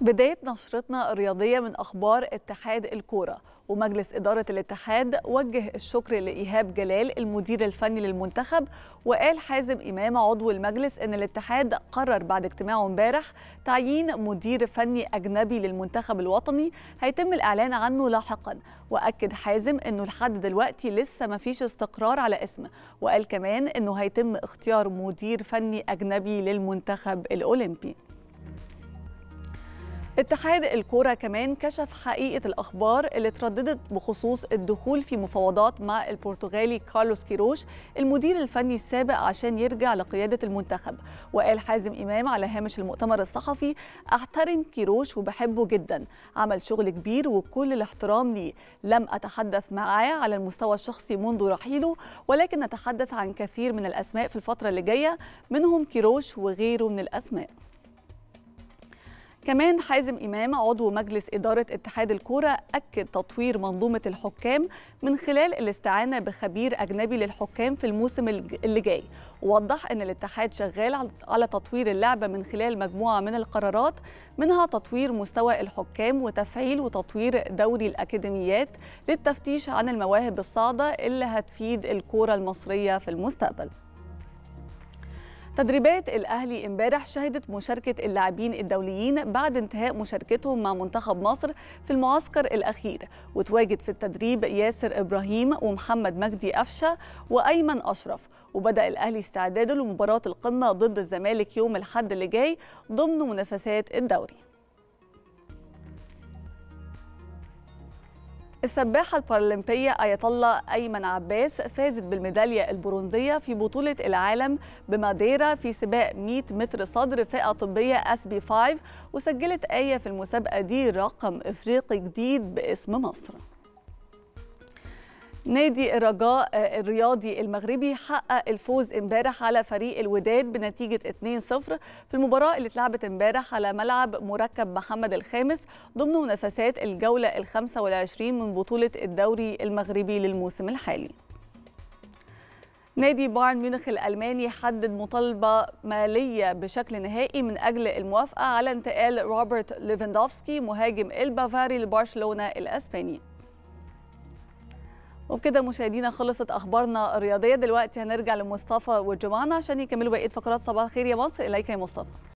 بداية نشرتنا الرياضية من أخبار اتحاد الكورة ومجلس إدارة الاتحاد وجه الشكر لإيهاب جلال المدير الفني للمنتخب وقال حازم إمام عضو المجلس إن الاتحاد قرر بعد اجتماعه امبارح تعيين مدير فني أجنبي للمنتخب الوطني هيتم الإعلان عنه لاحقا وأكد حازم إنه لحد دلوقتي لسه ما فيش استقرار على اسمه وقال كمان إنه هيتم اختيار مدير فني أجنبي للمنتخب الأولمبي اتحاد الكوره كمان كشف حقيقه الاخبار اللي ترددت بخصوص الدخول في مفاوضات مع البرتغالي كارلوس كيروش المدير الفني السابق عشان يرجع لقياده المنتخب وقال حازم امام على هامش المؤتمر الصحفي احترم كيروش وبحبه جدا عمل شغل كبير وكل الاحترام ليه لم اتحدث معاه على المستوى الشخصي منذ رحيله ولكن نتحدث عن كثير من الاسماء في الفتره اللي جايه منهم كيروش وغيره من الاسماء كمان حازم إمام عضو مجلس إدارة اتحاد الكورة أكد تطوير منظومة الحكام من خلال الاستعانة بخبير أجنبي للحكام في الموسم اللي جاي ووضح أن الاتحاد شغال على تطوير اللعبة من خلال مجموعة من القرارات منها تطوير مستوى الحكام وتفعيل وتطوير دوري الأكاديميات للتفتيش عن المواهب الصاعدة اللي هتفيد الكورة المصرية في المستقبل تدريبات الأهلي امبارح شهدت مشاركة اللاعبين الدوليين بعد انتهاء مشاركتهم مع منتخب مصر في المعسكر الأخير وتواجد في التدريب ياسر إبراهيم ومحمد مجدي أفشا وأيمن أشرف وبدأ الأهلي استعداده لمباراة القمة ضد الزمالك يوم الحد اللي جاي ضمن منافسات الدوري السباحة البارالمبية آية الله أيمن عباس فازت بالميدالية البرونزية في بطولة العالم بماديرا في سباق 100 متر صدر فئة طبية اس بي 5 وسجلت آية في المسابقة دي رقم إفريقي جديد باسم مصر نادي الرجاء آه، الرياضي المغربي حقق الفوز امبارح على فريق الوداد بنتيجه 2-0 في المباراه اللي اتلعبت امبارح على ملعب مركب محمد الخامس ضمن منافسات الجوله ال 25 من بطوله الدوري المغربي للموسم الحالي. نادي بايرن ميونخ الألماني حدد مطالبة مالية بشكل نهائي من أجل الموافقة على انتقال روبرت ليفاندوفسكي مهاجم البافاري لبرشلونة الأسباني وبكده مشاهدينا خلصت اخبارنا الرياضيه دلوقتي هنرجع لمصطفى وجمعنا عشان يكملوا بقيه فقرات صباح الخير يا مصر اليك يا مصطفى